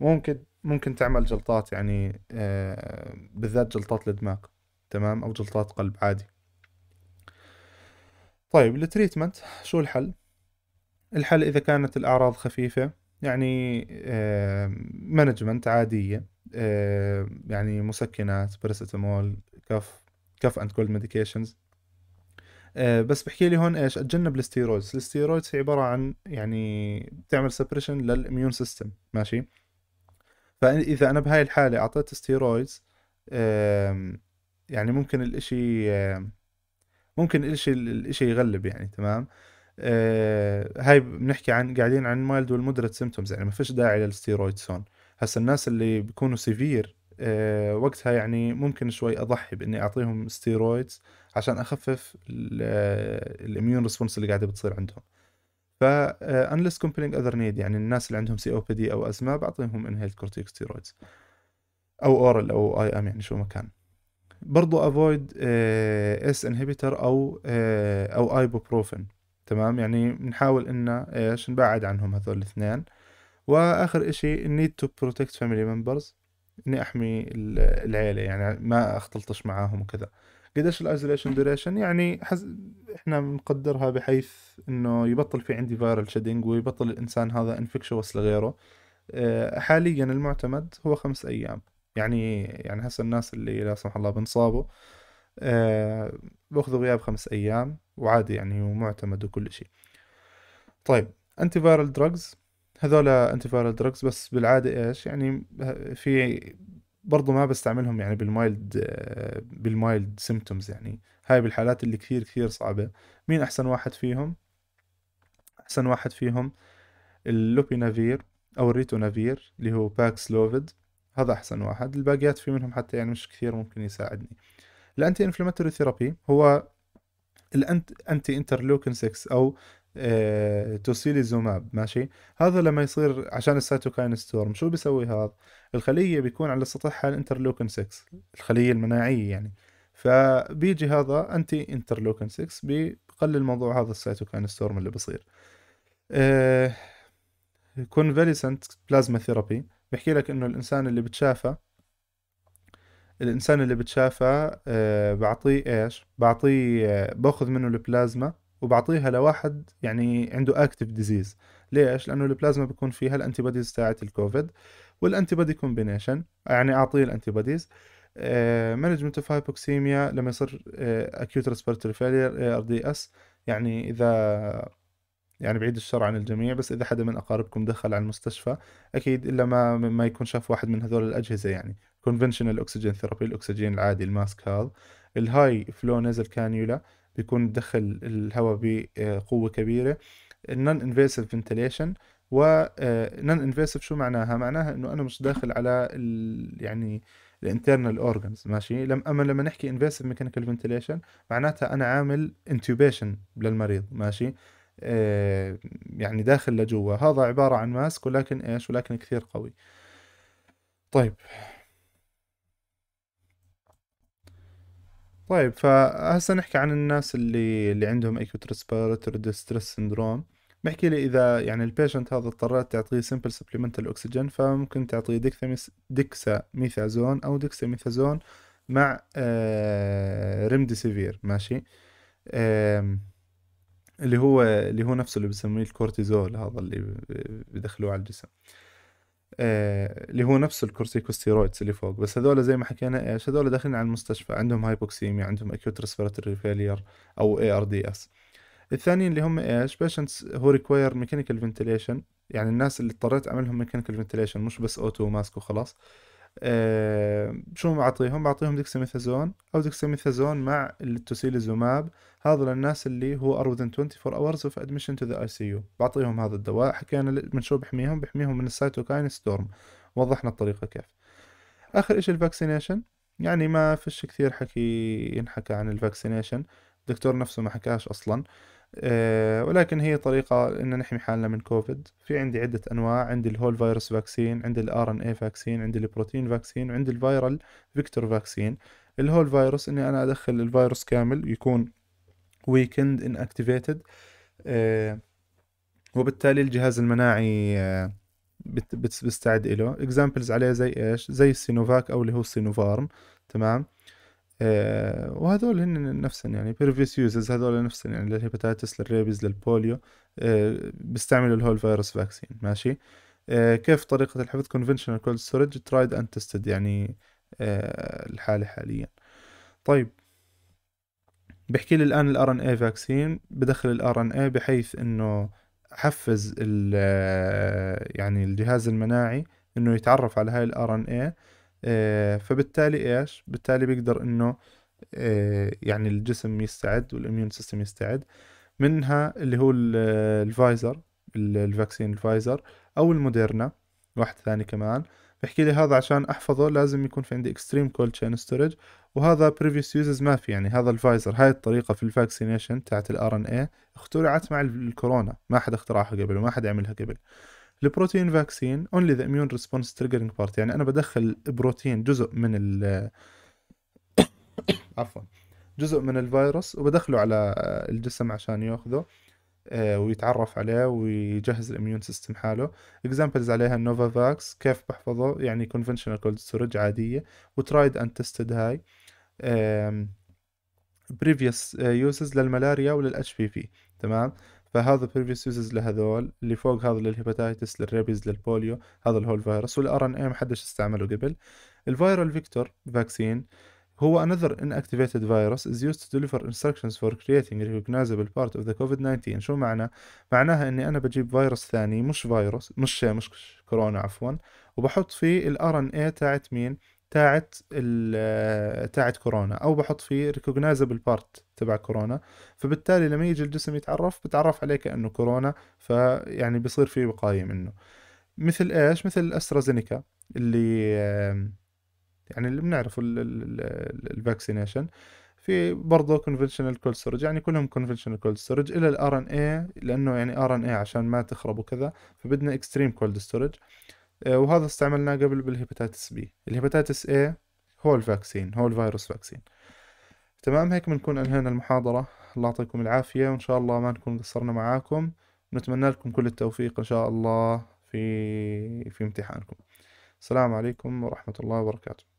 ممكن ممكن تعمل جلطات يعني آه، بالذات جلطات الدماغ تمام او جلطات قلب عادي طيب التريتمنت شو الحل الحل اذا كانت الاعراض خفيفه يعني مانجمنت آه، عاديه آه، يعني مسكنات باراسيتامول كف كف اند كولد ميديكيشنز بس بحكي لي هون ايش اتجنب الستيرويدز الستيرويدز هي عباره عن يعني بتعمل سبريشن للاميون سيستم ماشي فاذا انا بهاي الحاله اعطيت ستيرويدز يعني ممكن الاشي ممكن الاشي الاشي يغلب يعني تمام آه، هاي بنحكي عن قاعدين عن مايلد والمودريت سيمتومز يعني ما فيش داعي للستيرويدز هون هسا الناس اللي بيكونوا سيفير آه، وقتها يعني ممكن شوي اضحي باني اعطيهم ستيرويدز عشان اخفف الاميون آه، ريسبونس اللي قاعده بتصير عندهم ف انلس كومبلينج اذر نيد يعني الناس اللي عندهم سي او بي دي او ازمه بعطيهم انهيلد كورتيك ستيرويدز او اورال او اي ام يعني شو ما كان برضو افويد اس انهبيتر او آه، او ايبوبروفين تمام يعني بنحاول ان ايش نبعد عنهم هذول الاثنين واخر اشي نيد تو بروتكت فاميلي ممبرز اني احمي العيله يعني ما اختلطش معاهم وكذا قديش الايزوليشن دوريشن يعني حز... احنا بنقدرها بحيث انه يبطل في عندي فايرال شيدنج ويبطل الانسان هذا انفكشوس لغيره آه، حاليا المعتمد هو خمس ايام يعني يعني هسه الناس اللي لا سمح الله بنصابوا أه باخذوا غياب خمس ايام وعادي يعني ومعتمد وكل شيء طيب انتي فايرال دراجز هذول انتي فايرال دراجز بس بالعاده ايش يعني في برضه ما بستعملهم يعني بالمايلد بالمايلد سيمتومز يعني هاي بالحالات اللي كثير كثير صعبه مين احسن واحد فيهم احسن واحد فيهم اللوبينافير او الريتونافير اللي هو باكسلوفيد هذا احسن واحد الباقيات في منهم حتى يعني مش كثير ممكن يساعدني الانتي انفلاماتوري ثيرابي هو الانتي انترلوكين 6 او آه، توسيليزوماب ماشي هذا لما يصير عشان السيتوكاين ستورم شو بيسوي هذا الخليه بيكون على سطحها الانترلوكن 6 الخليه المناعيه يعني فبيجي هذا انتي انترلوكن 6 بقلل موضوع هذا السيتوكاين ستورم اللي بصير كونفاليسنت بلازما ثيرابي بيحكي لك انه الانسان اللي بتشافى الانسان اللي بتشافى آه، بعطيه ايش بعطيه آه، باخذ منه البلازما وبعطيها لواحد يعني عنده اكتف ديزيز ليش لانه البلازما بيكون فيها الانتي بوديز تاعت الكوفيد والانتي بودي كومبينيشن يعني اعطيه الانتي بوديز مانجمنت اوف هايبوكسيميا لما يصير اكيوت ريسبيرتوري فيلير ار دي اس يعني اذا يعني بعيد الشر عن الجميع بس اذا حدا من اقاربكم دخل على المستشفى اكيد الا ما ما يكون شاف واحد من هذول الاجهزه يعني كونفنشنال اوكسجين ثيرابي الاكسجين العادي الماسك هذا الهاي فلو نزل كانيولا بيكون دخل الهواء بقوة كبيرة النون انفيسيف فنتليشن و نون آه، انفيسيف شو معناها معناها انه انا مش داخل على ال... يعني الانترنال اورجنز ماشي لما لما نحكي انفيسيف ميكانيكال فنتليشن معناتها انا عامل انتوبيشن للمريض ماشي آه يعني داخل لجوا هذا عبارة عن ماسك ولكن ايش ولكن كثير قوي طيب طيب فهسه نحكي عن الناس اللي اللي عندهم اكيوت ريسبيرتور ديستريس سندروم بحكي لي اذا يعني البيشنت هذا اضطريت تعطيه سمبل سبلمنتال اوكسجين فممكن تعطيه ديكسا ميثازون او ميثازون مع ريمدي آه، سيفير ماشي اللي هو اللي هو نفسه اللي بسميه الكورتيزول هذا اللي بدخلوه على الجسم آه، اللي هو نفس الكورتيكوستيرويدز اللي فوق بس هذول زي ما حكينا ايش هذول داخلين على المستشفى عندهم هايبوكسيميا عندهم اكيوت ريسبيراتوري فيلير او اي ار دي اس الثانيين اللي هم ايش بيشنتس هو ريكوير ميكانيكال فنتيليشن يعني الناس اللي اضطريت اعملهم ميكانيكال فنتيليشن مش بس اوتو وماسك وخلاص أه شو بعطيهم بعطيهم ديكساميثازون او ديكساميثازون مع التوسيليزوماب هذول الناس اللي هو أرو within 24 hours of admission to the ICU بعطيهم هذا الدواء حكينا من شو بحميهم بحميهم من السيتوكاين ستورم وضحنا الطريقة كيف آخر إشي الفاكسينيشن يعني ما فيش كثير حكي ينحكى عن الفاكسينيشن الدكتور نفسه ما حكاش أصلا أه ولكن هي طريقة إن نحمي حالنا من كوفيد في عندي عدة أنواع عندي الهول فيروس فاكسين عندي الار ان اي فاكسين عندي البروتين فاكسين وعندي الفيرال فيكتور فاكسين الهول فيروس إني أنا أدخل الفيروس كامل يكون ويكند ان اكتيفيتد وبالتالي الجهاز المناعي بستعد له اكزامبلز عليه زي ايش زي السينوفاك او اللي هو السينوفارم تمام آه، وهذول هن نفسا يعني بيرفيس يوزز هذول نفسا يعني للهيباتيتس للريبيز للبوليو آه، بيستعملوا الهول فيروس فاكسين ماشي آه، كيف طريقة الحفظ conventional cold storage tried and tested يعني الحالة حاليا طيب بحكي لي الان الار ان اي فاكسين بدخل الار ان اي بحيث انه حفز آه، يعني الجهاز المناعي انه يتعرف على هاي الار ان آه، اي فبالتالي ايش بالتالي بيقدر انه آه، يعني الجسم يستعد والاميون سيستم يستعد منها اللي هو الفايزر الفاكسين الفايزر او الموديرنا واحد ثاني كمان بحكي لي هذا عشان احفظه لازم يكون في عندي اكستريم كولد تشين ستورج وهذا بريفيوس يوزز ما في يعني هذا الفايزر هاي الطريقة في الفاكسينيشن تاعت الار ان اي اخترعت مع الكورونا ما حد اخترعها قبل وما حد عملها قبل البروتين فاكسين اونلي ذا اميون ريسبونس تريجرينج بارت يعني انا بدخل بروتين جزء من ال <coughs> عفوا جزء من الفيروس وبدخله على الجسم عشان ياخذه آه، ويتعرف عليه ويجهز الاميون سيستم حاله اكزامبلز عليها النوفا فاكس كيف بحفظه يعني كونفنشنال كولد ستورج عاديه وترايد اند تيستد هاي بريفيوس يوزز للملاريا وللاتش بي في تمام فهذا بريفيوس يوزز لهذول اللي فوق هذا للهيباتايتس للريبيز للبوليو هذا الهول فيروس والار ان اي ما حدش استعمله قبل الفيرال فيكتور فاكسين هو another inactivated virus is used to deliver instructions for creating recognizable part of the COVID-19 شو معنى؟ معناها اني انا بجيب فيروس ثاني مش فيروس مش مش كورونا عفوا وبحط فيه ال RNA تاعت مين؟ تاعت ال تاعت كورونا او بحط فيه recognizable part تبع كورونا فبالتالي لما يجي الجسم يتعرف بتعرف عليه كانه كورونا فيعني بصير فيه وقايه منه مثل ايش؟ مثل استرازينيكا اللي يعني اللي بنعرفه الفاكسينيشن في برضه كونفنشنال كولد ستورج يعني كلهم كونفنشنال كولد ستورج الا الار ان اي لانه يعني ار ان اي عشان ما تخرب وكذا فبدنا اكستريم كولد ستورج وهذا استعملناه قبل بالهيباتيتس بي الهيباتيتس اي هو الفاكسين هو الفيروس فاكسين تمام هيك بنكون انهينا المحاضرة الله يعطيكم العافية وإن شاء الله ما نكون قصرنا معاكم نتمنى لكم كل التوفيق إن شاء الله في في امتحانكم السلام عليكم ورحمة الله وبركاته